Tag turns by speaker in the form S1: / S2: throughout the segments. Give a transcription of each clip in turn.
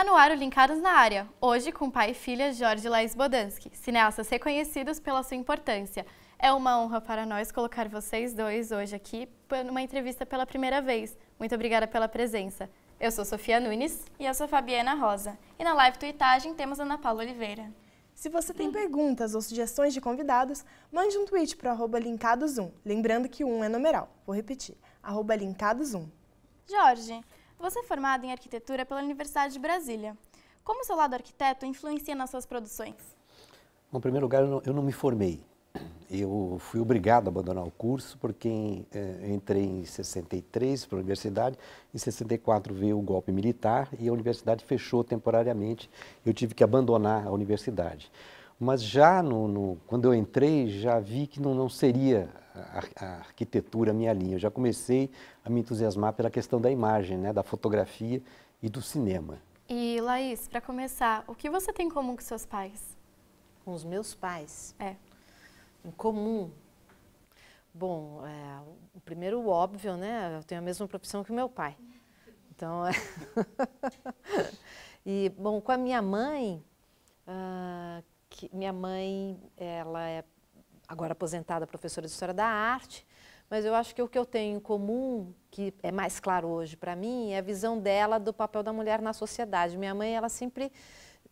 S1: Está no ar o Linkados na Área, hoje com pai e filha Jorge Laís Bodansky, cineastas reconhecidos pela sua importância. É uma honra para nós colocar vocês dois hoje aqui numa entrevista pela primeira vez. Muito obrigada pela presença. Eu sou Sofia Nunes. E eu sou Fabiana Rosa. E na live Twitagem temos Ana Paula Oliveira.
S2: Se você tem hum. perguntas ou sugestões de convidados, mande um tweet para arroba linkados1, lembrando que 1 um é numeral. Vou repetir, arroba linkados1.
S1: Jorge, você é formado em arquitetura pela Universidade de Brasília. Como seu lado arquiteto influencia nas suas produções?
S3: Bom, em primeiro lugar, eu não, eu não me formei. Eu fui obrigado a abandonar o curso porque eh, entrei em 63 para a universidade, em 64 veio o golpe militar e a universidade fechou temporariamente. Eu tive que abandonar a universidade mas já no, no, quando eu entrei já vi que não, não seria a, arquitetura, a minha linha. Eu já comecei a me entusiasmar pela questão da imagem, né, da fotografia e do cinema.
S4: E
S1: Laís, para começar, o que você tem em comum com seus pais?
S4: Com os meus pais? É. Em comum? Bom, é, o primeiro óbvio, né? Eu tenho a mesma profissão que o meu pai. Então, é... e bom, com a minha mãe, uh, que minha mãe, ela é agora aposentada professora de História da Arte, mas eu acho que o que eu tenho em comum, que é mais claro hoje para mim, é a visão dela do papel da mulher na sociedade. Minha mãe, ela sempre,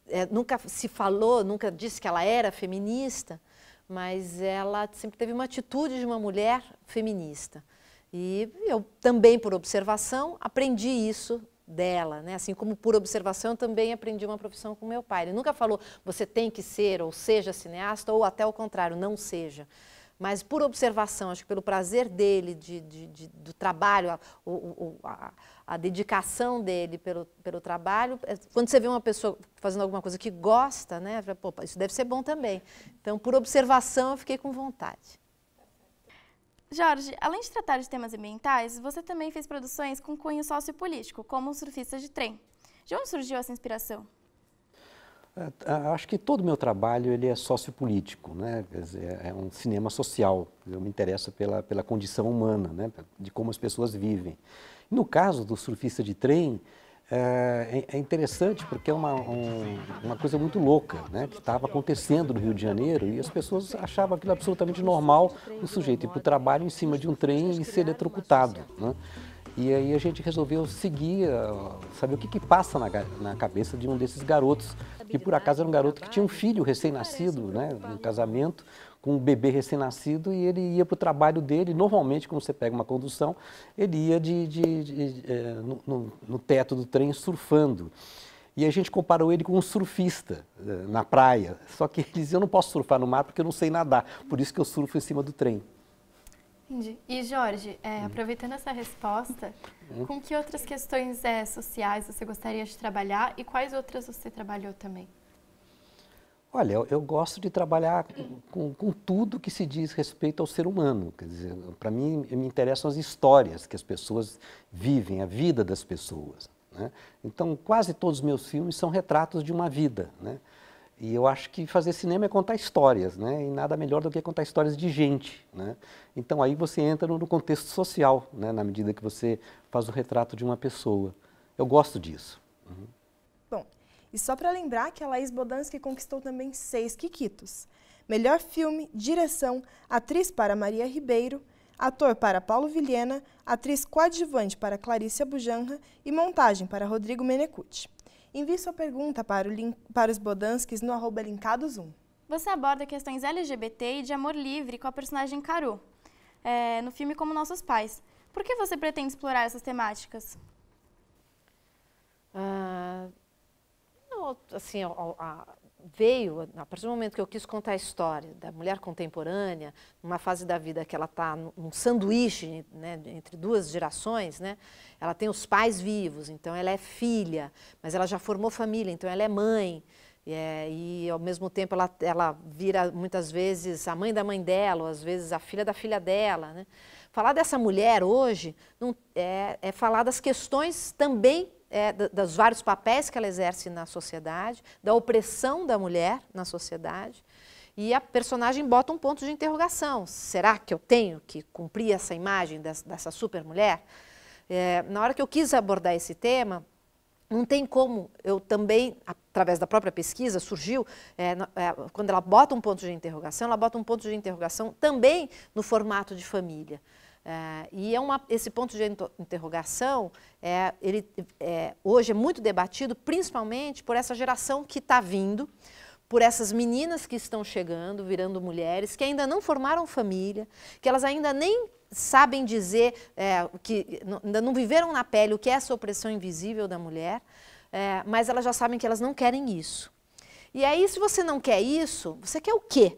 S4: é, nunca se falou, nunca disse que ela era feminista, mas ela sempre teve uma atitude de uma mulher feminista. E eu também, por observação, aprendi isso dela, né? Assim como por observação eu também aprendi uma profissão com meu pai. Ele nunca falou você tem que ser ou seja cineasta ou até o contrário, não seja. Mas por observação, acho que pelo prazer dele, de, de, de do trabalho, a, o, a, a, dedicação dele pelo, pelo trabalho. É, quando você vê uma pessoa fazendo alguma coisa que gosta, né? Pô, isso deve ser bom também. Então, por observação, eu fiquei com vontade.
S1: Jorge, além de tratar de temas ambientais, você também fez produções com cunho sociopolítico, como Surfista de Trem. De onde surgiu essa inspiração?
S3: É, acho que todo o meu trabalho ele é sociopolítico, né? É, é um cinema social. Eu me interesso pela, pela condição humana, né? de como as pessoas vivem. No caso do surfista de trem, é, é, é, interessante porque é uma, um, uma coisa muito louca né, que estava acontecendo no Rio de Janeiro e as pessoas achavam aquilo absolutamente normal o sujeito ir para o trabalho em cima de um trem e ser eletrocutado. Né? E aí a gente resolveu seguir, saber o que, que passa na, na, cabeça de um desses garotos, que por acaso era um garoto que tinha um filho recém-nascido, né, no casamento, com um bebê recém-nascido e ele ia para o trabalho dele. Normalmente, quando você pega uma condução, ele ia de, de, de é, no, no, no, teto do trem surfando. E a gente comparou ele com um surfista é, na praia. Só que ele dizia: Eu não posso surfar no mar porque eu não sei nadar, por isso que eu surfo em cima do trem.
S1: Entendi. E Jorge, é, hum. aproveitando essa resposta, hum. com que outras questões é, sociais você gostaria de trabalhar e quais outras você trabalhou também?
S3: Olha, eu, eu gosto de trabalhar com, com, tudo que se diz respeito ao ser humano. Quer dizer, para mim, me interessam as histórias que as pessoas vivem, a vida das pessoas. Né? Então, quase todos os meus filmes são retratos de uma vida. Né? E eu acho que fazer cinema é contar histórias, né? E nada melhor do que contar histórias de gente, né? Então aí você entra no contexto social, né? Na medida que você faz o retrato de uma pessoa. Eu gosto disso. Uhum.
S2: Bom, e só para lembrar que a Laís Bodansky conquistou também seis Quiquitos. Melhor filme, direção, atriz para Maria Ribeiro, ator para Paulo Vilhena, atriz coadjuvante para Clarice Abujanra e montagem para Rodrigo Menecuti. Envie sua pergunta para, para os Bodanskis no arroba linkados 1.
S1: Você aborda questões LGBT e de amor livre com a personagem Caru, é, no filme Como Nossos Pais. Por que você pretende explorar essas temáticas?
S4: Uh assim, a, veio, a partir do momento que eu quis contar a história da mulher contemporânea, numa fase da vida que ela está num sanduíche né, entre duas gerações, né, ela tem os pais vivos, então ela é filha, mas ela já formou família, então ela é mãe. E, é, e ao mesmo tempo ela, ela vira muitas vezes a mãe da mãe dela, ou às vezes a filha da filha dela. Né? Falar dessa mulher hoje não, é, é falar das questões também é, dos vários papéis que ela exerce na sociedade, da opressão da mulher na sociedade. E a personagem bota um ponto de interrogação. Será que eu tenho que cumprir essa imagem dessa super mulher? É, na hora que eu quis abordar esse tema, não tem como eu também, através da própria pesquisa, surgiu, é, é, quando ela bota um ponto de interrogação, ela bota um ponto de interrogação também no formato de família. É, e é uma, esse ponto de interrogação, é, ele, é, hoje é muito debatido, principalmente por essa geração que está vindo, por essas meninas que estão chegando, virando mulheres, que ainda não formaram família, que elas ainda nem sabem dizer, é, que ainda não viveram na pele o que é essa opressão invisível da mulher, é, mas elas já sabem que elas não querem isso. E aí, se você não quer isso, você quer o quê?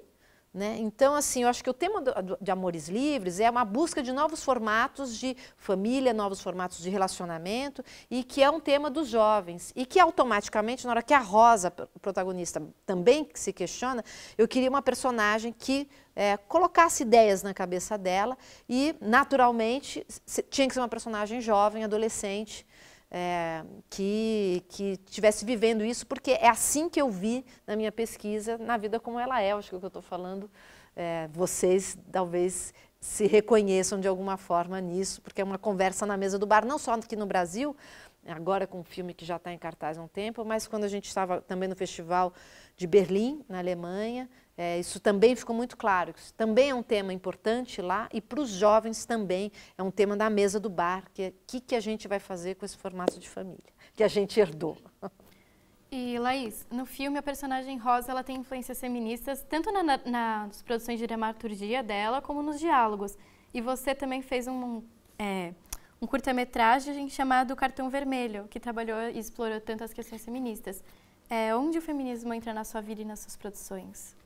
S4: Né? Então, assim, eu acho que o tema do, de Amores Livres é uma busca de novos formatos de família, novos formatos de relacionamento, e que é um tema dos jovens. E que automaticamente, na hora que a Rosa, protagonista, também se questiona, eu queria uma personagem que é, colocasse ideias na cabeça dela e, naturalmente, tinha que ser uma personagem jovem, adolescente, é, que, que tivesse vivendo isso, porque é assim que eu vi na minha pesquisa, na vida como ela é, acho que é o que eu estou falando, é, vocês talvez se reconheçam de alguma forma nisso, porque é uma conversa na mesa do bar, não só aqui no Brasil, agora com um filme que já está em cartaz há um tempo, mas quando a gente estava também no Festival de Berlim, na Alemanha, é, isso também ficou muito claro. Isso também é um tema importante lá e para os jovens também é um tema da mesa do bar, que o é, que, que a gente vai fazer com esse formato de família que a gente herdou.
S1: E Laís, no filme a personagem Rosa ela tem influências feministas tanto na, na, nas produções de dramaturgia dela como nos diálogos. E você também fez um, é, um curta-metragem chamado Cartão Vermelho, que trabalhou e explorou tanto as questões feministas. É, onde o feminismo entra na sua vida e nas suas produções?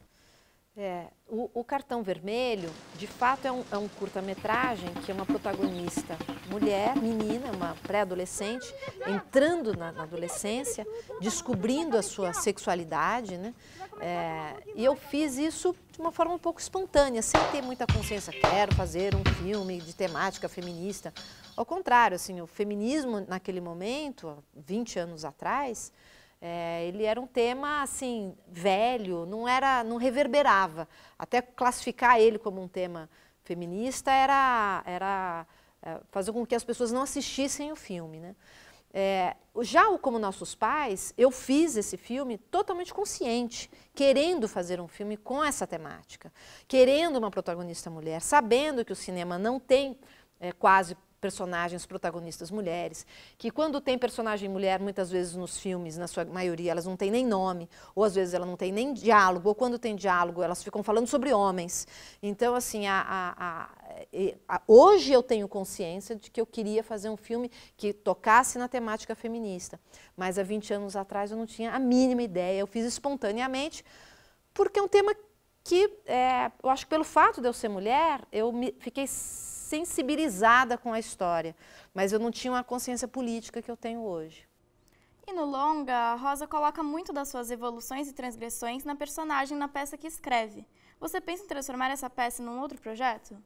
S4: É, o, o, Cartão Vermelho, de fato, é um, é um curta-metragem que é uma protagonista mulher, menina, uma pré-adolescente, entrando na, na, adolescência, descobrindo a sua sexualidade, né? É, e eu fiz isso de uma forma um pouco espontânea, sem ter muita consciência. Quero fazer um filme de temática feminista. Ao contrário, assim, o feminismo naquele momento, 20 anos atrás, é, ele era um tema assim velho, não era, não reverberava. Até classificar ele como um tema feminista era era é, fazer com que as pessoas não assistissem o filme, né? É, já o Como Nossos Pais, eu fiz esse filme totalmente consciente, querendo fazer um filme com essa temática, querendo uma protagonista mulher, sabendo que o cinema não tem é, quase personagens, protagonistas mulheres, que quando tem personagem mulher, muitas vezes nos filmes, na sua maioria, elas não têm nem nome, ou às vezes ela não tem nem diálogo, ou quando tem diálogo, elas ficam falando sobre homens. Então, assim, a, a, a, hoje eu tenho consciência de que eu queria fazer um filme que tocasse na temática feminista, mas há 20 anos atrás eu não tinha a mínima ideia, eu fiz espontaneamente, porque é um tema que, é, eu acho que pelo fato de eu ser mulher, eu me, fiquei sensibilizada com a história, mas eu não tinha a consciência política que eu tenho hoje.
S1: E no longa, Rosa coloca muito das suas evoluções e transgressões na personagem na peça que escreve. Você pensa em transformar essa peça num outro projeto?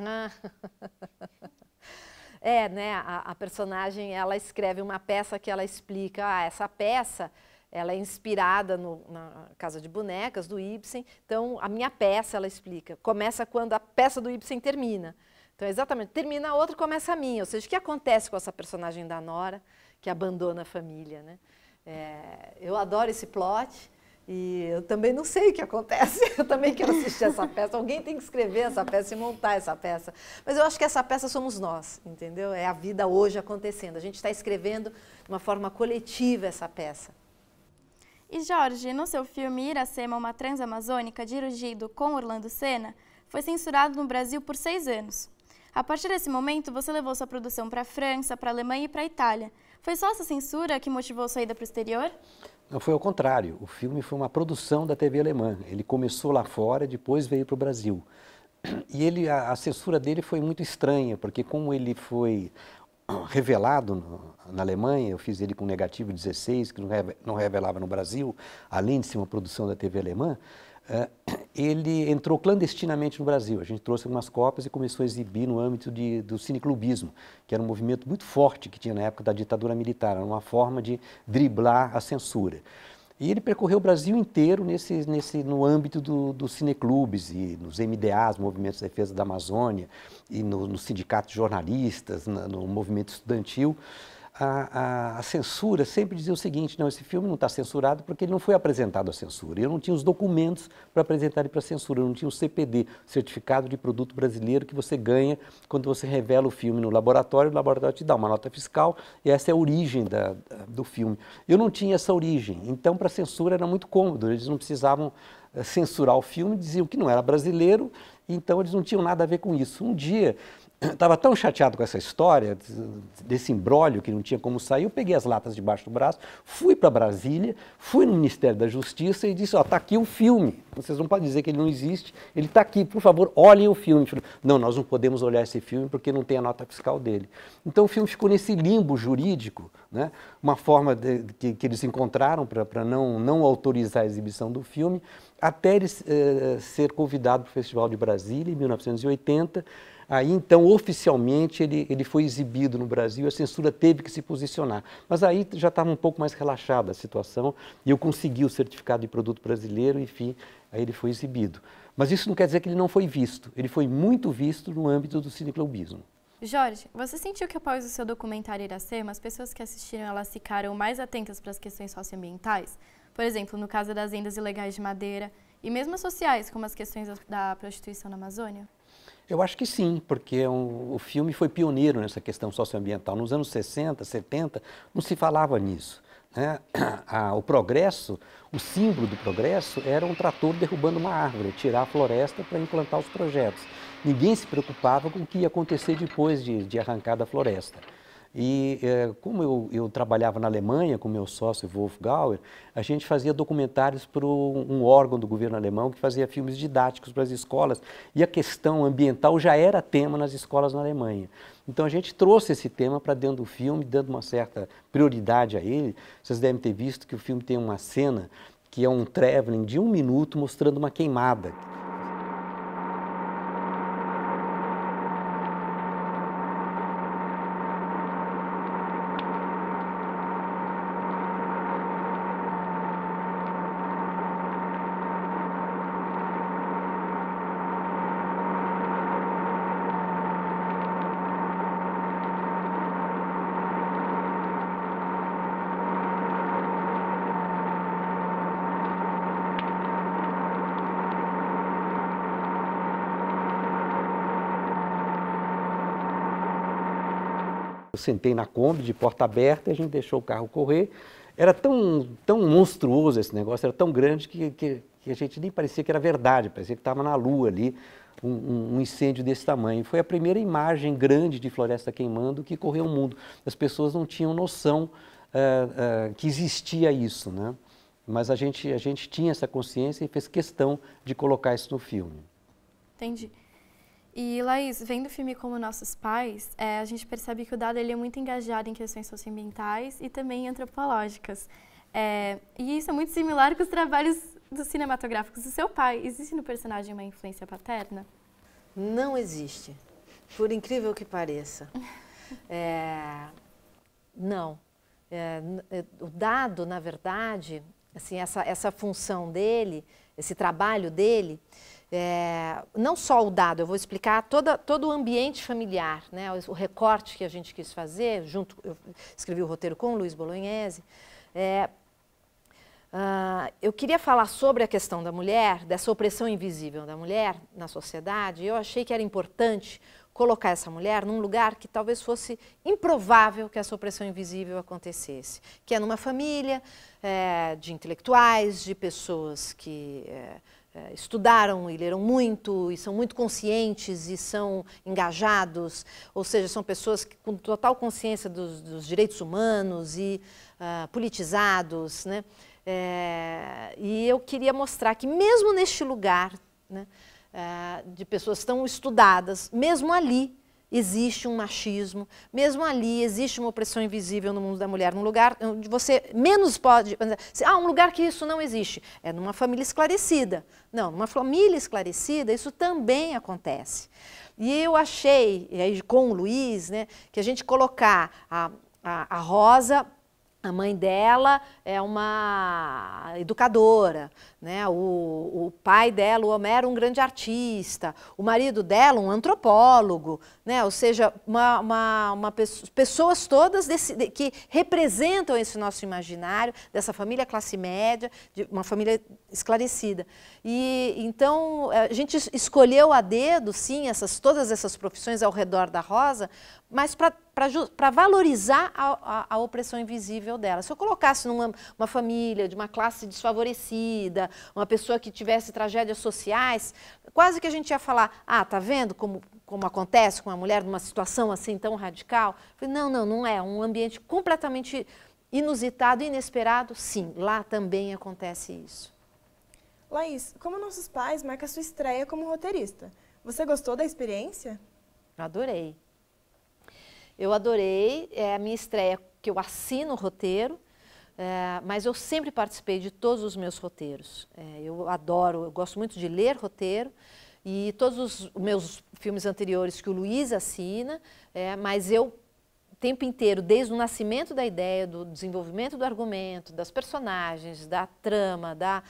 S4: Ah. É, né? A, a, personagem ela escreve uma peça que ela explica. Ah, essa peça ela é inspirada no, na Casa de Bonecas do Ibsen. Então a minha peça ela explica. Começa quando a peça do Ibsen termina. Então, exatamente, termina a outra e começa a minha. Ou seja, o que acontece com essa personagem da Nora, que abandona a família, né? É, eu adoro esse plot e eu também não sei o que acontece. Eu também quero assistir essa peça. Alguém tem que escrever essa peça e montar essa peça. Mas eu acho que essa peça somos nós, entendeu? É a vida hoje acontecendo. A gente está escrevendo de uma forma coletiva essa peça.
S1: E Jorge, no seu filme Iracema, uma transamazônica, dirigido com Orlando Sena, foi censurado no Brasil por seis anos. A partir desse momento, você levou sua produção para a França, para a Alemanha e para a Itália. Foi só essa censura que motivou sua ida para o exterior?
S3: Não, foi ao contrário. O filme foi uma produção da TV alemã. Ele começou lá fora, depois veio para o Brasil. E ele, a, a censura dele foi muito estranha, porque como ele foi revelado no, na Alemanha, eu fiz ele com negativo 16, que não, não revelava no Brasil, além de ser uma produção da TV alemã, eh, ele entrou clandestinamente no Brasil. A gente trouxe algumas cópias e começou a exibir no âmbito de, do cineclubismo, que era um movimento muito forte que tinha na época da ditadura militar, era uma forma de driblar a censura. E ele percorreu o Brasil inteiro nesse, nesse, no âmbito dos do cineclubes e nos MDAs, Movimentos de Defesa da Amazônia, e nos no de Jornalistas, na, no movimento estudantil a, a, a, censura sempre dizia o seguinte: não, esse filme não está censurado porque ele não foi apresentado à censura. Eu não tinha os documentos para apresentar ele para a censura, eu não tinha o CPD, Certificado de Produto Brasileiro, que você ganha quando você revela o filme no laboratório, o laboratório te dá uma nota fiscal e essa é a origem da, da, do filme. Eu não tinha essa origem, então para a censura era muito cômodo, eles não precisavam eh, censurar o filme, diziam que não era brasileiro, então eles não tinham nada a ver com isso. Um dia estava tão chateado com essa história, desse embrólio que não tinha como sair, eu peguei as latas debaixo do braço, fui para Brasília, fui no Ministério da Justiça e disse, ó, está aqui o filme, vocês não podem dizer que ele não existe, ele está aqui, por favor, olhem o filme. Falei, não, nós não podemos olhar esse filme porque não tem a nota fiscal dele. Então o filme ficou nesse limbo jurídico, né? uma forma de, que, que, eles encontraram para não, não autorizar a exibição do filme, até ele eh, ser convidado para o Festival de Brasília em 1980, Aí então, oficialmente, ele, ele foi exibido no Brasil, a censura teve que se posicionar. Mas aí já estava um pouco mais relaxada a situação e eu consegui o certificado de produto brasileiro, enfim, aí ele foi exibido. Mas isso não quer dizer que ele não foi visto, ele foi muito visto no âmbito do cineclubismo.
S1: Jorge, você sentiu que após o seu documentário Iracema, as pessoas que assistiram elas ficaram mais atentas para as questões socioambientais? Por exemplo, no caso das vendas ilegais de madeira, e mesmo as sociais, como as questões da prostituição na Amazônia?
S3: Eu acho que sim, porque é um, o filme foi pioneiro nessa questão socioambiental. Nos anos 60, 70, não se falava nisso. Né? Ah, o progresso, o símbolo do progresso era um trator derrubando uma árvore, tirar a floresta para implantar os projetos. Ninguém se preocupava com o que ia acontecer depois de, de arrancar da floresta. E é, como eu, eu, trabalhava na Alemanha com meu sócio Wolf Gauer, a gente fazia documentários para um órgão do governo alemão que fazia filmes didáticos para as escolas. E a questão ambiental já era tema nas escolas na Alemanha. Então a gente trouxe esse tema para dentro do filme, dando uma certa prioridade a ele. Vocês devem ter visto que o filme tem uma cena que é um traveling de um minuto mostrando uma queimada sentei na Kombi de porta aberta e a gente deixou o carro correr. Era tão, tão monstruoso esse negócio, era tão grande que, que, que a gente nem parecia que era verdade, parecia que estava na lua ali um, um, incêndio desse tamanho. Foi a primeira imagem grande de floresta queimando que correu o mundo. As pessoas não tinham noção uh, uh, que existia isso, né? Mas a gente, a gente tinha essa consciência e fez questão de colocar isso no filme.
S1: Entendi. E Laís, vendo o filme como Nossos Pais, é, a gente percebe que o Dado ele é muito engajado em questões socioambientais e também antropológicas. É, e isso é muito similar com os trabalhos dos cinematográficos do seu pai. Existe no personagem uma
S4: influência paterna? Não existe, por incrível que pareça. É, não. É, é, o Dado, na verdade, assim, essa, essa função dele, esse trabalho dele, é, não só o dado, eu vou explicar toda, todo o ambiente familiar, né, o, recorte que a gente quis fazer, junto, eu escrevi o roteiro com o Luiz Bolognese. É, uh, eu queria falar sobre a questão da mulher, dessa opressão invisível da mulher na sociedade, eu achei que era importante colocar essa mulher num lugar que talvez fosse improvável que essa opressão invisível acontecesse, que é numa família é, de intelectuais, de pessoas que é, é, estudaram e leram muito e são muito conscientes e são engajados, ou seja, são pessoas que, com total consciência dos, dos direitos humanos e uh, politizados, né? É, e eu queria mostrar que mesmo neste lugar, né, uh, de pessoas tão estudadas, mesmo ali existe um machismo, mesmo ali existe uma opressão invisível no mundo da mulher, num lugar onde você menos pode, assim, ah, um lugar que isso não existe, é numa família esclarecida. Não, numa família esclarecida isso também acontece. E eu achei, e aí com o Luiz, né, que a gente colocar a, a, a Rosa a mãe dela é uma educadora, né? o, o pai dela, o Homero, um grande artista, o marido dela, um antropólogo, né? ou seja, uma, uma, uma pessoa, pessoas todas desse, de, que representam esse nosso imaginário, dessa família classe média, de uma família esclarecida. E Então, eh, a gente escolheu a dedo, sim, essas, todas essas profissões ao redor da rosa, mas para valorizar a, a, a, opressão invisível dela. Se eu colocasse numa uma família de uma classe desfavorecida, uma pessoa que tivesse tragédias sociais, quase que a gente ia falar, ah, tá vendo como, como acontece com uma mulher numa situação assim tão radical? Falei, não, não, não é. é. Um ambiente completamente inusitado, inesperado, sim, lá também acontece isso.
S2: Laís, como Nossos Pais marca sua estreia
S4: como roteirista. Você gostou da experiência? Adorei. Eu adorei, é a minha estreia que eu assino o roteiro, é, mas eu sempre participei de todos os meus roteiros. É, eu adoro, eu gosto muito de ler roteiro e todos os meus filmes anteriores que o Luiz assina, é, mas eu o tempo inteiro, desde o nascimento da ideia, do desenvolvimento do argumento, das personagens, da trama, da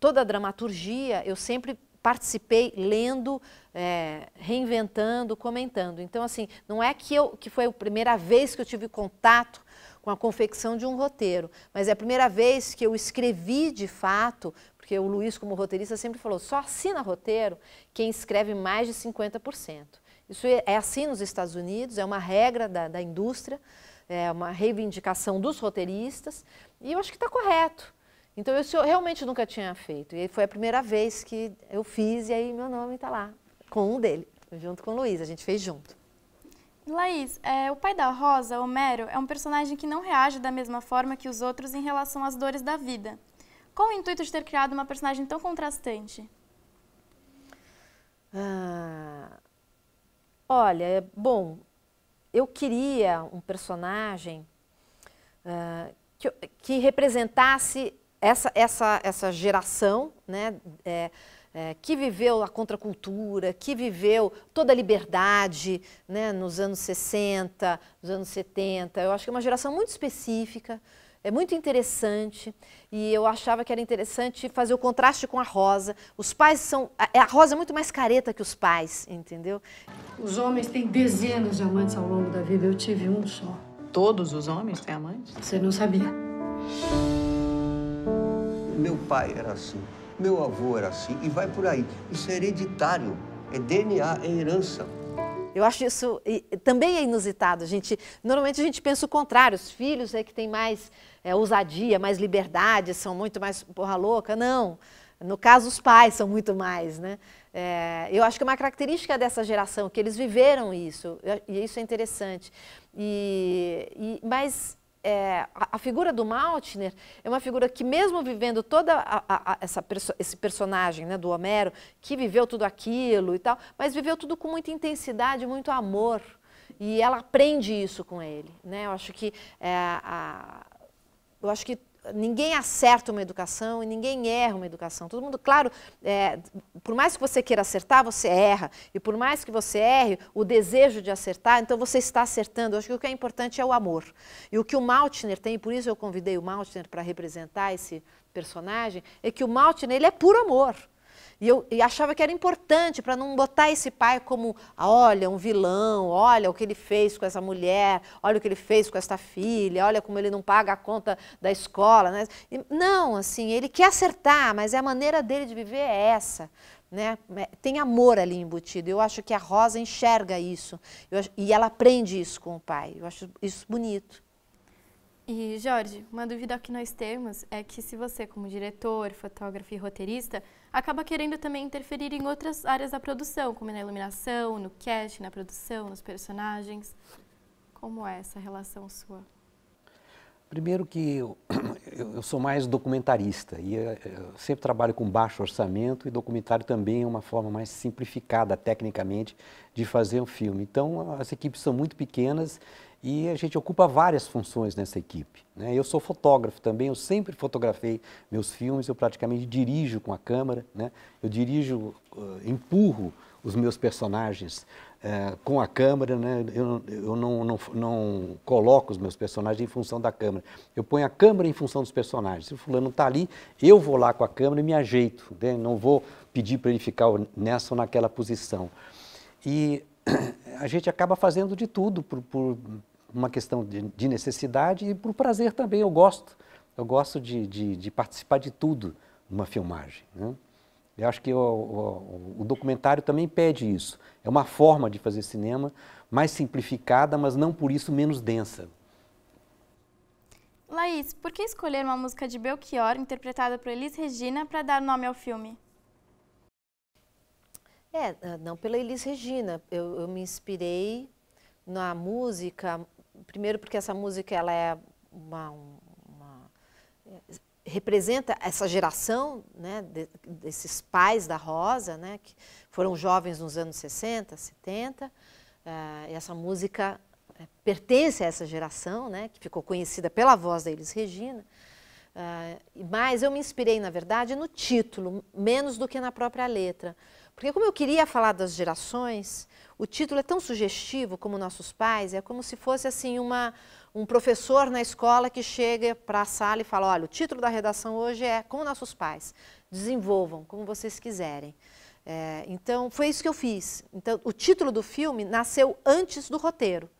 S4: toda a dramaturgia, eu sempre participei lendo, é, reinventando, comentando. Então, assim, não é que, eu, que foi a primeira vez que eu tive contato com a confecção de um roteiro, mas é a primeira vez que eu escrevi de fato, porque o Luiz, como roteirista, sempre falou: só assina roteiro quem escreve mais de 50%. Isso é, é assim nos Estados Unidos, é uma regra da, da indústria, é uma reivindicação dos roteiristas, e eu acho que está correto. Então, isso eu realmente nunca tinha feito, e foi a primeira vez que eu fiz, e aí meu nome está lá com um dele, junto com o Luiz, a gente fez junto.
S1: Laís, é, o pai da Rosa, Homero, é um personagem que não reage da mesma forma que os outros em relação às dores da vida. Qual o intuito de ter criado uma personagem tão contrastante?
S4: Ah, olha, é bom, eu queria um personagem ah, que, que, representasse essa, essa, essa geração, né? É, é, que viveu a contracultura, que viveu toda a liberdade né, nos anos 60, nos anos 70. Eu acho que é uma geração muito específica, é muito interessante e eu achava que era interessante fazer o contraste com a Rosa. Os pais são. A Rosa é muito mais careta que os pais, entendeu? Os homens têm dezenas de amantes ao longo da vida, eu tive um só. Todos os homens têm amantes? Você não sabia.
S3: Meu pai era assim. Meu avô era assim e vai por aí. Isso é hereditário, é DNA, é herança.
S4: Eu acho isso também é inusitado, gente. Normalmente a gente pensa o contrário, os filhos é que têm mais é, ousadia, mais liberdade, são muito mais porra louca. Não, no caso os pais são muito mais, né? É, eu acho que é uma característica dessa geração que eles viveram isso e isso é interessante. E, e mas é, a, a, figura do Maltner é uma figura que, mesmo vivendo toda a, a, essa perso esse personagem né, do Homero, que viveu tudo aquilo e tal, mas viveu tudo com muita intensidade, muito amor. E ela aprende isso com ele. Né? Eu acho que é, eu acho que ninguém acerta uma educação e ninguém erra uma educação. Todo mundo, claro, é, por mais que você queira acertar, você erra. E por mais que você erre, o desejo de acertar, então você está acertando. Eu acho que o que é importante é o amor. E o que o Maltner tem, por isso eu convidei o Maltner para representar esse personagem, é que o Maltner ele é puro amor. E eu e achava que era importante para não botar esse pai como, ah, olha, um vilão, olha o que ele fez com essa mulher, olha o que ele fez com essa filha, olha como ele não paga a conta da escola. Né? Não, assim, ele quer acertar, mas a maneira dele de viver é essa. Né? É, tem amor ali embutido. Eu acho que a Rosa enxerga isso eu, e ela aprende isso com o pai. Eu acho isso bonito.
S1: E, Jorge, uma dúvida que nós temos é que se você, como diretor, fotógrafo e roteirista, acaba querendo também interferir em outras áreas da produção, como na iluminação, no cast, na produção, nos personagens. Como é essa relação sua?
S3: Primeiro que eu, eu sou mais documentarista e eh, sempre trabalho com baixo orçamento e documentário também é uma forma mais simplificada tecnicamente de fazer um filme. Então as equipes são muito pequenas e a gente ocupa várias funções nessa equipe. Né? Eu sou fotógrafo também, eu sempre fotografei meus filmes, eu praticamente dirijo com a câmera, né? eu dirijo, uh, empurro os meus personagens uh, com a câmera, né? eu, eu não, não, não, coloco os meus personagens em função da câmera, eu ponho a câmera em função dos personagens. Se o fulano está ali, eu vou lá com a câmera e me ajeito, né? não vou pedir para ele ficar nessa ou naquela posição. E a gente acaba fazendo de tudo por, por, uma questão de, de, necessidade e por prazer também. Eu gosto, eu gosto de, de, de participar de tudo numa filmagem. Né? Eu acho que o, o, o, documentário também pede isso. É uma forma de fazer cinema mais simplificada, mas não por isso menos densa.
S1: Laís, por que escolher uma música de Belchior interpretada por Elis Regina para dar nome ao filme?
S4: É, não pela Elis Regina. Eu, eu me inspirei na música primeiro porque essa música ela é uma, uma é, representa essa geração né, de, desses pais da Rosa, né, que foram jovens nos anos 60, 70. Uh, essa música eh, pertence a essa geração, né, que ficou conhecida pela voz da Elis Regina. Uh, eh, mas eu me inspirei, na verdade, no título, menos do que na própria letra. Porque como eu queria falar das gerações, o título é tão sugestivo como Nossos Pais, é como se fosse assim uma, um professor na escola que chega para a sala e fala: olha, o título da redação hoje é Como Nossos Pais. Desenvolvam como vocês quiserem. É, então, foi isso que eu fiz. Então, o título do filme nasceu antes do roteiro.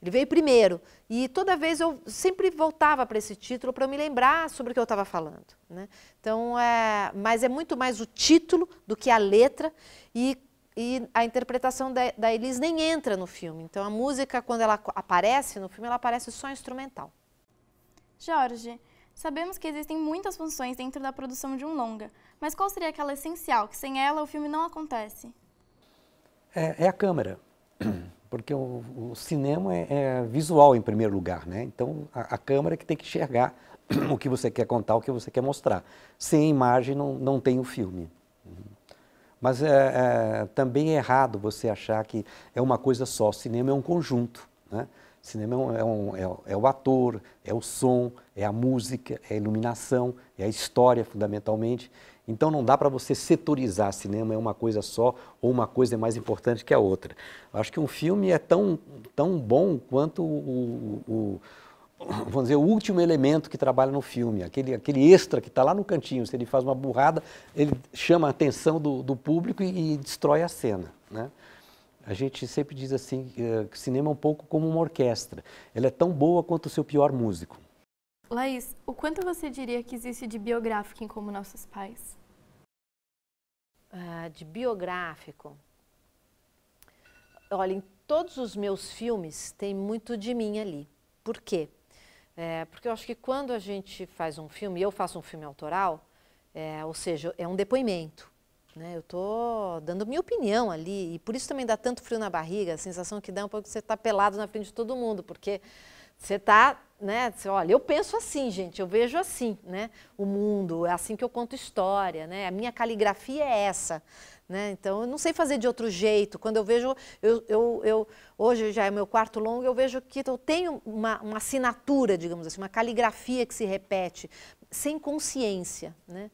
S4: Ele veio primeiro. E toda vez eu sempre voltava para esse título para me lembrar sobre o que eu estava falando. Né? Então, é, mas é muito mais o título do que a letra. E e a interpretação da, da, Elis nem entra no filme. Então a música, quando ela aparece no filme, ela aparece só instrumental.
S1: Jorge, sabemos que existem muitas funções dentro da produção de um longa, mas qual seria aquela essencial, que sem ela o filme não acontece?
S3: É, é a câmera, porque o, o cinema é, é, visual em primeiro lugar, né? Então a, a câmera é que tem que enxergar o que você quer contar, o que você quer mostrar. Sem imagem não, não tem o filme. Uhum. Mas é, é, também é errado você achar que é uma coisa só. O cinema é um conjunto. Né? O cinema é, um, é, um, é, é o ator, é o som, é a música, é a iluminação, é a história, fundamentalmente. Então não dá para você setorizar cinema, é uma coisa só, ou uma coisa é mais importante que a outra. acho que um filme é tão, tão bom quanto o, o vamos dizer, o último elemento que trabalha no filme, aquele, aquele extra que está lá no cantinho, se ele faz uma burrada, ele chama a atenção do, do público e, e, destrói a cena. Né? A gente sempre diz assim, eh, que o cinema é um pouco como uma orquestra, ela é tão boa quanto o seu pior músico.
S1: Laís, o quanto você diria que existe de biográfico em Como Nossos Pais?
S4: Ah, de biográfico? Olha, em todos os meus filmes tem muito de mim ali. Por quê? É, porque eu acho que quando a gente faz um filme, eu faço um filme autoral, é, ou seja, é um depoimento. Né? Eu estou dando minha opinião ali, e por isso também dá tanto frio na barriga, a sensação que dá é um pouco que você está pelado na frente de todo mundo, porque você está né? Olha, eu penso assim, gente, eu vejo assim, né? O mundo, é assim que eu conto história, né? A minha caligrafia é essa, né? Então, eu não sei fazer de outro jeito. Quando eu vejo, eu, eu, eu hoje já é meu quarto longo, eu vejo que eu tenho uma, uma assinatura, digamos assim, uma caligrafia que se repete, sem consciência, né?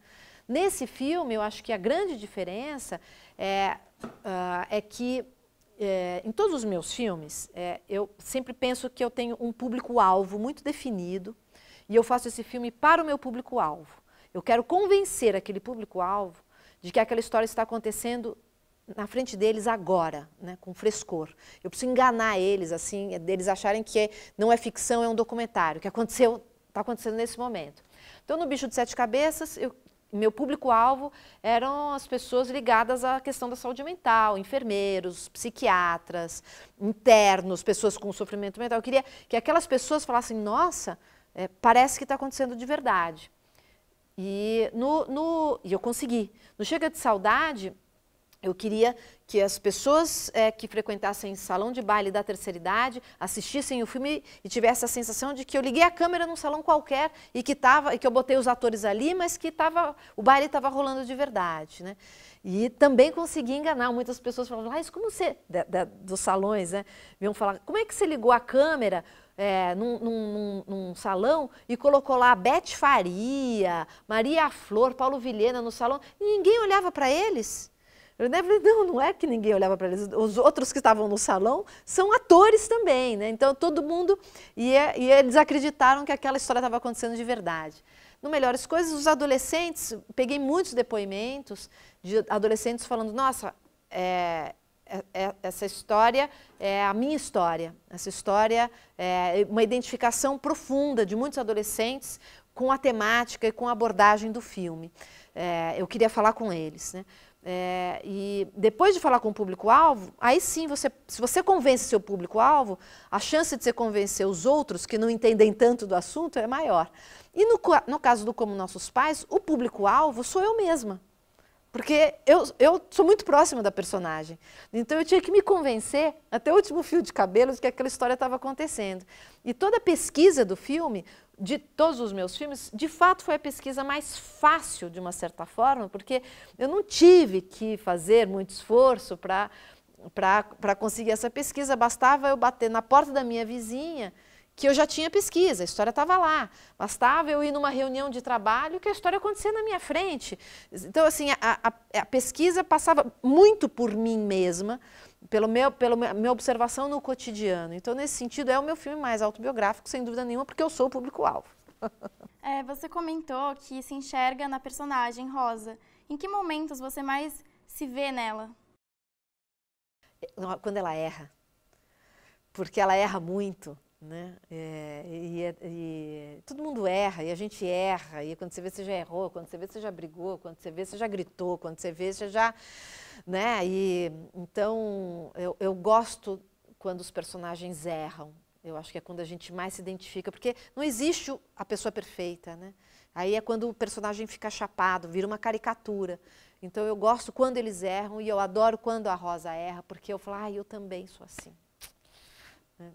S4: Nesse filme, eu acho que a grande diferença é, uh, é que é, em todos os meus filmes, é, eu sempre penso que eu tenho um público-alvo muito definido e eu faço esse filme para o meu público-alvo. Eu quero convencer aquele público-alvo de que aquela história está acontecendo na frente deles agora, né, com frescor. Eu preciso enganar eles, assim, é deles acharem que é, não é ficção, é um documentário, que aconteceu, está acontecendo nesse momento. Então, no Bicho de Sete Cabeças, eu meu público-alvo eram as pessoas ligadas à questão da saúde mental, enfermeiros, psiquiatras, internos, pessoas com sofrimento mental. Eu queria que aquelas pessoas falassem: nossa, é, parece que está acontecendo de verdade. E, no, no, e eu consegui. No Chega de Saudade, eu queria que as pessoas é, que frequentassem salão de baile da terceira idade assistissem o filme e tivessem a sensação de que eu liguei a câmera num salão qualquer e que tava, e que eu botei os atores ali, mas que tava, o baile estava rolando de verdade. Né? E também consegui enganar. Muitas pessoas falavam, mas como você, da, da, dos salões, né? Viam falar, como é que você ligou a câmera é, num, num, num, salão e colocou lá Beth Faria, Maria Flor, Paulo Vilhena no salão, e ninguém olhava para eles falei, não, não é que ninguém olhava para eles. Os outros que estavam no salão são atores também, né? Então todo mundo. E, é, e eles acreditaram que aquela história estava acontecendo de verdade. No Melhores Coisas, os adolescentes, peguei muitos depoimentos de adolescentes falando: nossa, é, é, é, essa história é a minha história. Essa história é uma identificação profunda de muitos adolescentes com a temática e com a abordagem do filme. É, eu queria falar com eles. Né? É, e depois de falar com o público-alvo, aí sim, você, se você convence seu público-alvo, a chance de você convencer os outros que não entendem tanto do assunto é maior. E no, no caso do Como Nossos Pais, o público-alvo sou eu mesma. Porque eu, eu sou muito próxima da personagem. Então eu tinha que me convencer, até o último fio de cabelo, de que aquela história estava acontecendo. E toda a pesquisa do filme de todos os meus filmes, de fato foi a pesquisa mais fácil, de uma certa forma, porque eu não tive que fazer muito esforço para para conseguir essa pesquisa, bastava eu bater na porta da minha vizinha, que eu já tinha pesquisa, a história estava lá. Bastava eu ir numa reunião de trabalho que a história acontecia na minha frente. Então, assim, a, a, a pesquisa passava muito por mim mesma, pelo meu, pela minha observação no cotidiano. Então, nesse sentido, é o meu filme mais autobiográfico, sem dúvida nenhuma, porque eu sou o público-alvo.
S1: é, você comentou que se enxerga na personagem Rosa. Em que momentos você mais se vê nela?
S4: Quando ela erra. Porque ela erra muito. Né? É, e, é, e, todo mundo erra, e a gente erra, e quando você vê, você já errou, quando você vê, você já brigou, quando você vê, você já gritou, quando você vê, você já né? E então eu, eu gosto quando os personagens erram. Eu acho que é quando a gente mais se identifica, porque não existe a pessoa perfeita, né? Aí é quando o personagem fica chapado, vira uma caricatura. Então eu gosto quando eles erram e eu adoro quando a Rosa erra, porque eu falo, ah, eu também sou assim. Né?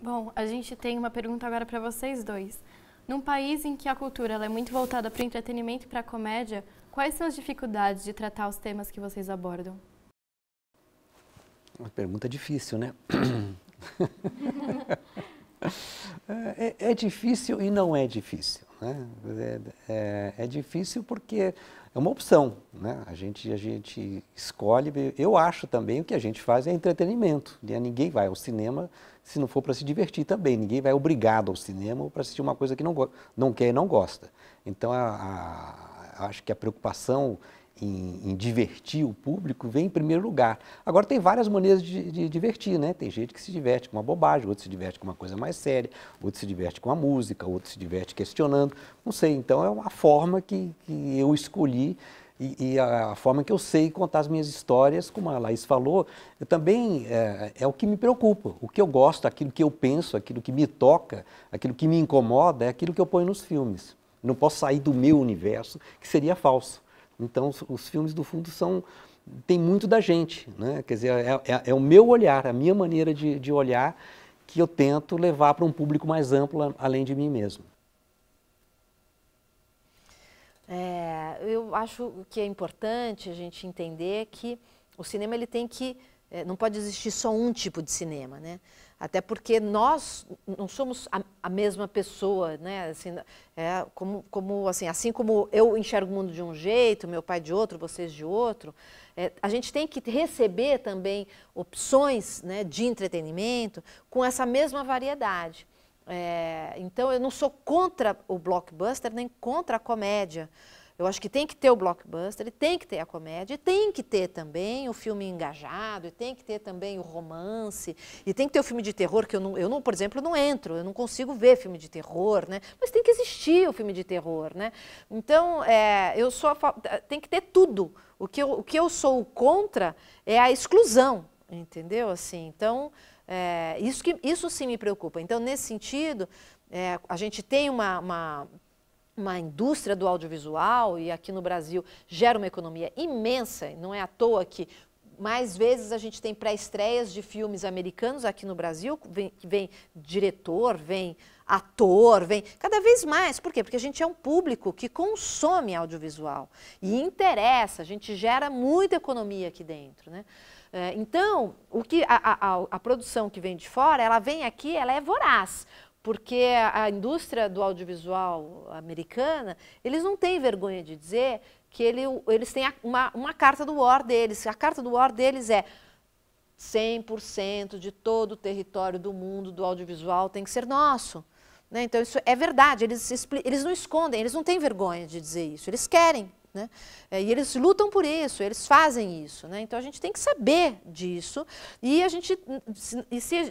S1: Bom, a gente tem uma pergunta agora para vocês dois. Num país em que a cultura é muito voltada para o entretenimento e para a comédia, Quais são as dificuldades de tratar os temas que vocês abordam?
S3: Uma pergunta difícil, né? É, é, é, difícil e não é difícil. Né? É, é, é, difícil porque é uma opção. Né? A, gente, a gente escolhe. Eu acho também o que a gente faz é entretenimento. Né? Ninguém vai ao cinema se não for para se divertir também. Ninguém vai obrigado ao cinema para assistir uma coisa que não, não quer e não gosta. Então, a, a acho que a preocupação em, em, divertir o público vem em primeiro lugar. Agora, tem várias maneiras de, de, divertir, né? Tem gente que se diverte com uma bobagem, outro se diverte com uma coisa mais séria, outro se diverte com a música, outro se diverte questionando. Não sei, então é uma forma que, que eu escolhi e, e, a, forma que eu sei contar as minhas histórias, como a Laís falou, também é, é, o que me preocupa, o que eu gosto, aquilo que eu penso, aquilo que me toca, aquilo que me incomoda, é aquilo que eu ponho nos filmes. Não posso sair do meu universo, que seria falso. Então, os, filmes do fundo são tem muito da gente, né? Quer dizer, é, é, é o meu olhar, a minha maneira de, de olhar que eu tento levar para um público mais amplo, além de mim mesmo.
S4: É, eu acho que é importante a gente entender que o cinema ele tem que é, não pode existir só um tipo de cinema, né? Até porque nós não somos a, a mesma pessoa, né? Assim, é, como, como, assim, assim como eu enxergo o mundo de um jeito, meu pai de outro, vocês de outro, é, a gente tem que receber também opções né, de entretenimento com essa mesma variedade. É, então, eu não sou contra o blockbuster nem contra a comédia. Eu acho que tem que ter o blockbuster, tem que ter a comédia, tem que ter também o filme engajado, tem que ter também o romance, e tem que ter o filme de terror, que eu não, eu não por exemplo, não entro, eu não consigo ver filme de terror, né? Mas tem que existir o filme de terror, né? Então, é, eu só tem que ter tudo. O que, eu, o que eu sou contra é a exclusão, entendeu? Assim, então, é, isso, que, isso sim me preocupa. Então, nesse sentido, é, a gente tem uma, uma uma indústria do audiovisual e aqui no Brasil gera uma economia imensa, não é à toa que mais vezes a gente tem pré-estreias de filmes americanos aqui no Brasil, vem, vem diretor, vem ator, vem cada vez mais. Por quê? Porque a gente é um público que consome audiovisual e interessa, a gente gera muita economia aqui dentro, né? É, então, o que a, a, a produção que vem de fora, ela vem aqui, ela é voraz porque a indústria do audiovisual americana, eles não têm vergonha de dizer que ele, eles têm uma, uma carta do war deles. A carta do war deles é 100% de todo o território do mundo do audiovisual tem que ser nosso. Né? Então, isso é verdade, eles, eles não escondem, eles não têm vergonha de dizer isso, eles querem. Né? É, e eles lutam por isso, eles fazem isso. Né? Então a gente tem que saber disso e a gente, se,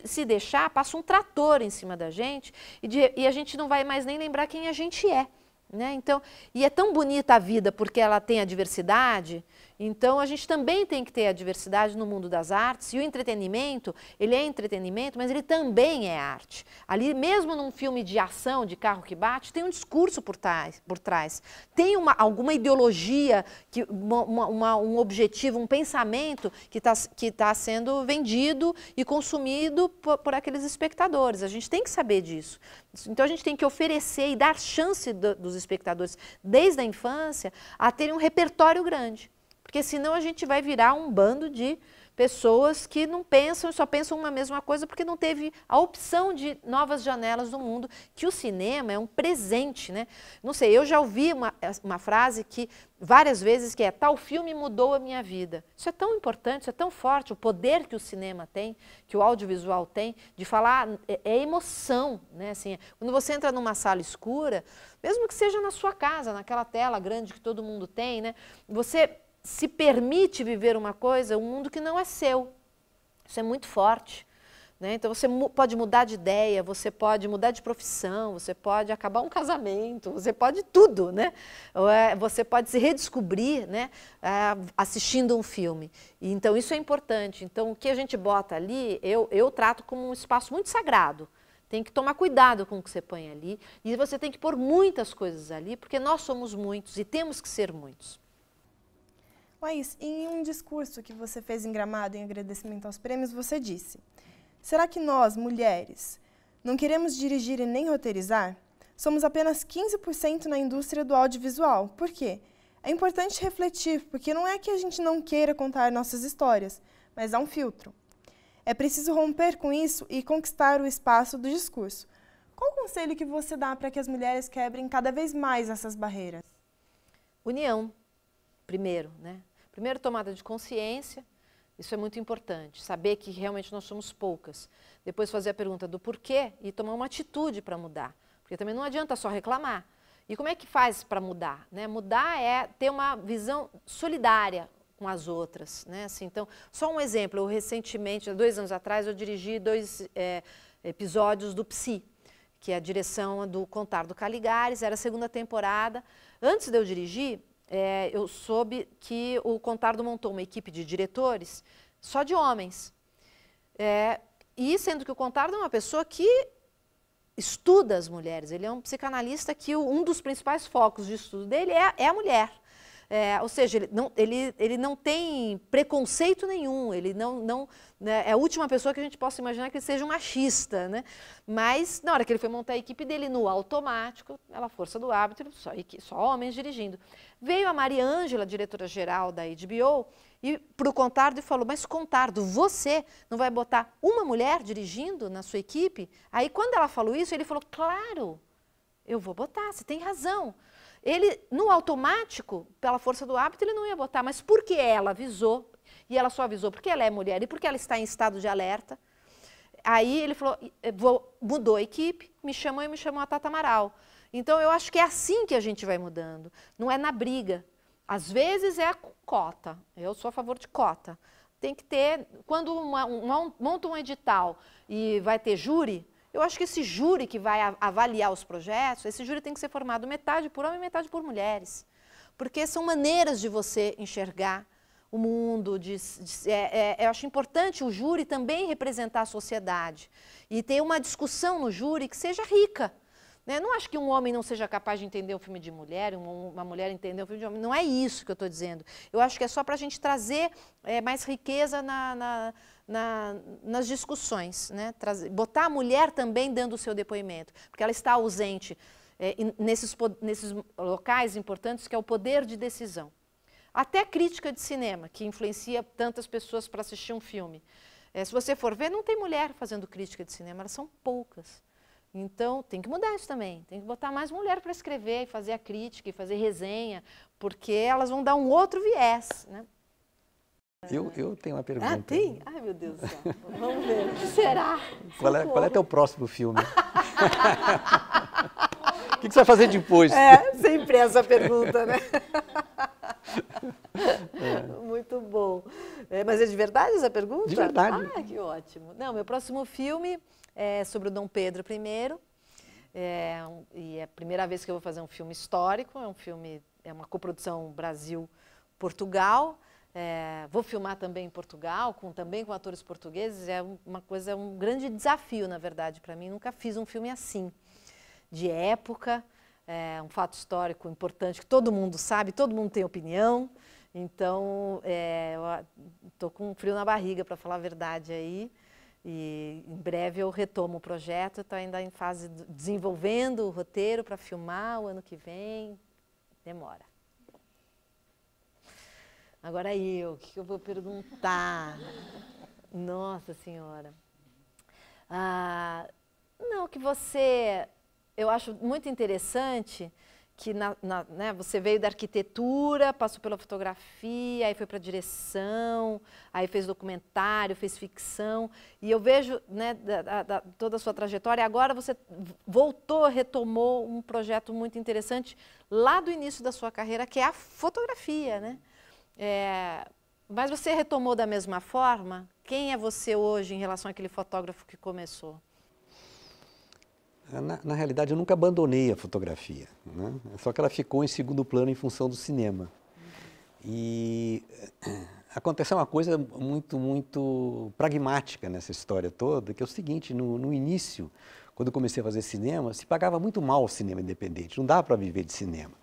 S4: se deixar, passa um trator em cima da gente e, de, e a gente não vai mais nem lembrar quem a gente é. Né? Então, e é tão bonita a vida porque ela tem a diversidade então, a gente também tem que ter a diversidade no mundo das artes e o entretenimento, ele é entretenimento, mas ele também é arte. Ali, mesmo num filme de ação, de carro que bate, tem um discurso por trás. Por trás. Tem uma, alguma ideologia, que, uma, uma, um objetivo, um pensamento que está que tá sendo vendido e consumido por, por, aqueles espectadores. A gente tem que saber disso. Então, a gente tem que oferecer e dar chance do, dos espectadores, desde a infância, a terem um repertório grande porque senão a gente vai virar um bando de pessoas que não pensam e só pensam uma mesma coisa porque não teve a opção de novas janelas no mundo, que o cinema é um presente, né? Não sei, eu já ouvi uma, uma frase que várias vezes que é tal filme mudou a minha vida. Isso é tão importante, isso é tão forte, o poder que o cinema tem, que o audiovisual tem, de falar é, é emoção, né? Assim, quando você entra numa sala escura, mesmo que seja na sua casa, naquela tela grande que todo mundo tem, né? Você se permite viver uma coisa, um mundo que não é seu. Isso é muito forte. Né? Então você mu pode mudar de ideia, você pode mudar de profissão, você pode acabar um casamento, você pode tudo, né? É, você pode se redescobrir né? É, assistindo um filme. E, então isso é importante. Então o que a gente bota ali, eu, eu trato como um espaço muito sagrado. Tem que tomar cuidado com o que você põe ali. E você tem que pôr muitas coisas ali, porque nós somos muitos e temos que ser muitos.
S2: Laís, em um discurso que você fez em Gramado em agradecimento aos prêmios, você disse: Será que nós, mulheres, não queremos dirigir e nem roteirizar? Somos apenas 15% na indústria do audiovisual. Por quê? É importante refletir, porque não é que a gente não queira contar nossas histórias, mas há um filtro. É preciso romper com isso e conquistar o espaço do discurso. Qual o conselho que você dá para que as mulheres quebrem cada vez mais essas barreiras?
S4: União, primeiro, né? Primeiro, tomada de consciência, isso é muito importante, saber que realmente nós somos poucas. Depois, fazer a pergunta do porquê e tomar uma atitude para mudar, porque também não adianta só reclamar. E como é que faz para mudar? Né? Mudar é ter uma visão solidária com as outras. Né? Assim, então, só um exemplo, eu recentemente, dois anos atrás, eu dirigi dois é, episódios do Psi, que é a direção do Contar do Caligares, era a segunda temporada. Antes de eu dirigir, é, eu soube que o Contardo montou uma equipe de diretores só de homens. É, e sendo que o Contardo é uma pessoa que estuda as mulheres, ele é um psicanalista que um dos principais focos de estudo dele é, é a mulher. É, ou seja, ele não, ele, ele não tem preconceito nenhum, ele não, não né, é a última pessoa que a gente possa imaginar que ele seja um machista, né? Mas na hora que ele foi montar a equipe dele no automático, ela força do hábito, só, só homens dirigindo. Veio a Maria Ângela, diretora-geral da HBO, e para o Contardo e falou, mas Contardo, você não vai botar uma mulher dirigindo na sua equipe? Aí quando ela falou isso, ele falou, claro, eu vou botar, você tem razão. Ele, no automático, pela força do hábito, ele não ia votar. Mas porque ela avisou, e ela só avisou porque ela é mulher e porque ela está em estado de alerta, aí ele falou, eh, mudou a equipe, me chamou e me chamou a Tata Amaral. Então, eu acho que é assim que a gente vai mudando. Não é na briga. Às vezes é a cota. Eu sou a favor de cota. Tem que ter. Quando uma, um, monta um edital e vai ter júri, eu acho que esse júri que vai avaliar os projetos, esse júri tem que ser formado metade por homens e metade por mulheres. Porque são maneiras de você enxergar o mundo. De, de, é, é, eu acho importante o júri também representar a sociedade e ter uma discussão no júri que seja rica né? Não acho que um homem não seja capaz de entender um filme de mulher, uma mulher entender um filme de homem. Não é isso que eu estou dizendo. Eu acho que é só para a gente trazer é, mais riqueza na, na, na, nas discussões. Né? Trazer, botar a mulher também dando o seu depoimento, porque ela está ausente é, nesses, nesses locais importantes, que é o poder de decisão. Até crítica de cinema, que influencia tantas pessoas para assistir um filme. É, se você for ver, não tem mulher fazendo crítica de cinema, elas são poucas. Então tem que mudar isso também, tem que botar mais mulher para escrever e fazer a crítica e fazer resenha, porque elas vão dar um outro viés, né?
S3: Eu, eu tenho uma pergunta. Ah, tem?
S4: Ai, meu Deus do céu. Vamos ver. O que será? Qual é, qual é teu
S3: próximo filme? o que, que você vai fazer depois? É, sempre essa pergunta, né? É.
S4: Muito bom. É, mas é de verdade essa pergunta? De verdade. Ah, que ótimo. Não, meu próximo filme é sobre o Dom Pedro I. É, e é a primeira vez que eu vou fazer um filme histórico, é um filme, é uma coprodução Brasil-Portugal. É, vou filmar também em Portugal, com, também com atores portugueses. É uma coisa, um grande desafio, na verdade, para mim. Nunca fiz um filme assim, de época, é, um fato histórico importante que todo mundo sabe, todo mundo tem opinião. Então, é, eu estou com um frio na barriga, para falar a verdade aí. E em breve eu retomo o projeto, estou ainda em fase de desenvolvendo o roteiro para filmar o ano que vem. Demora. Agora eu, o que eu vou perguntar? Nossa Senhora. Ah, não, que você. Eu acho muito interessante que na, na, né, você veio da arquitetura, passou pela fotografia, aí foi para direção, aí fez documentário, fez ficção. E eu vejo né, da, da, toda a sua trajetória. Agora você voltou, retomou um projeto muito interessante lá do início da sua carreira, que é a fotografia. Né? É, mas você retomou da mesma forma? Quem é você hoje em relação àquele fotógrafo que começou?
S3: na, na, realidade, eu nunca abandonei a fotografia, né? só que ela ficou em segundo plano em função do cinema. E eh, aconteceu uma coisa muito, muito pragmática nessa história toda, que é o seguinte: no, no início, quando eu comecei a fazer cinema, se pagava muito mal o cinema independente, não dá para viver de cinema.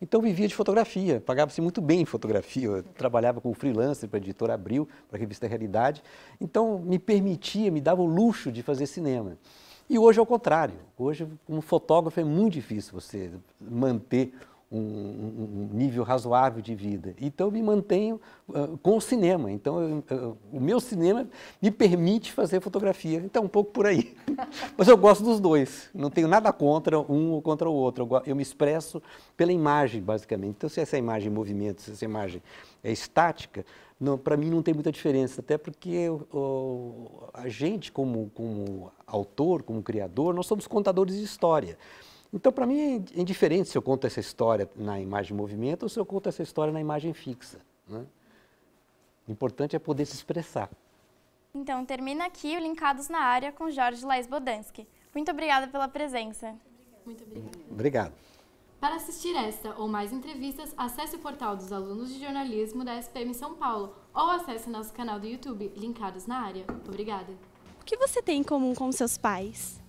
S3: Então eu vivia de fotografia, pagava-se muito bem em fotografia. Eu trabalhava como freelancer para a editora Abril, para a revista Realidade. Então me permitia, me dava o luxo de fazer cinema. E hoje é o contrário. Hoje, como fotógrafo, é muito difícil você manter um, um, nível razoável de vida. Então, eu me mantenho uh, com o cinema. Então, eu, o meu cinema me permite fazer fotografia. Então, é um pouco por aí. Mas eu gosto dos dois. Não tenho nada contra um ou contra o outro. Eu, eu me expresso pela imagem, basicamente. Então, se essa imagem é em movimento, se essa imagem é estática, para mim não tem muita diferença, até porque o, a gente, como, como autor, como criador, nós somos contadores de história. Então, para mim, é, é indiferente se eu conto essa história na imagem em movimento ou se eu conto essa história na imagem fixa. Né? O importante é poder se expressar.
S1: Então, termina aqui o Linkados na Área com Jorge Lais Bodansky. Muito obrigada pela presença. Muito
S3: obrigada. Obrigado.
S1: Para assistir esta ou mais entrevistas, acesse o portal dos alunos de jornalismo da SPM São Paulo ou acesse nosso canal do YouTube, linkados na área. Obrigada. O que você tem em comum com seus pais?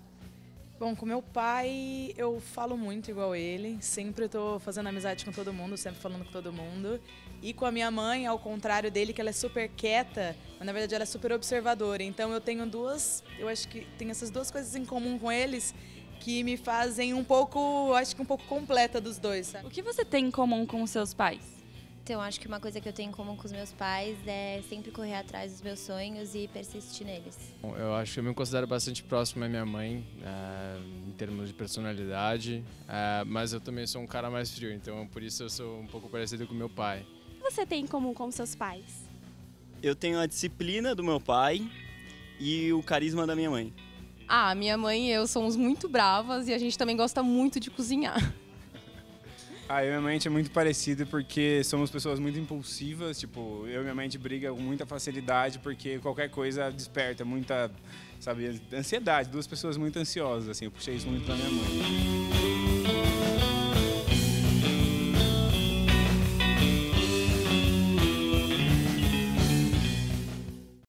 S2: Bom, com meu pai eu falo muito igual ele, sempre estou fazendo amizade com todo mundo, sempre falando com todo mundo. E com a minha mãe, ao contrário dele, que ela é super quieta, mas na verdade ela é super observadora. Então eu tenho duas, eu acho que tenho essas duas coisas em comum com eles que me fazem um pouco, acho que um pouco completa dos dois. Sabe? O que você tem em comum com os seus pais? Então, acho que uma coisa que eu tenho em comum com os meus pais é sempre correr atrás dos meus sonhos e persistir neles.
S4: eu acho que eu me considero bastante próximo à minha mãe, uh, em termos de personalidade, uh, mas eu também sou um cara mais frio, então por isso
S2: eu sou um pouco parecido com meu pai.
S1: O que você tem em comum com seus pais?
S2: Eu tenho a disciplina do meu pai e o carisma da minha mãe.
S1: Ah, minha mãe e eu somos muito bravas e a gente também gosta muito de cozinhar.
S2: Ah, eu e minha mãe é muito parecido porque somos pessoas muito impulsivas, tipo, eu e minha mãe briga com muita facilidade porque qualquer coisa desperta muita, sabe, ansiedade, duas pessoas muito ansiosas, assim, eu puxei isso muito pra minha mãe.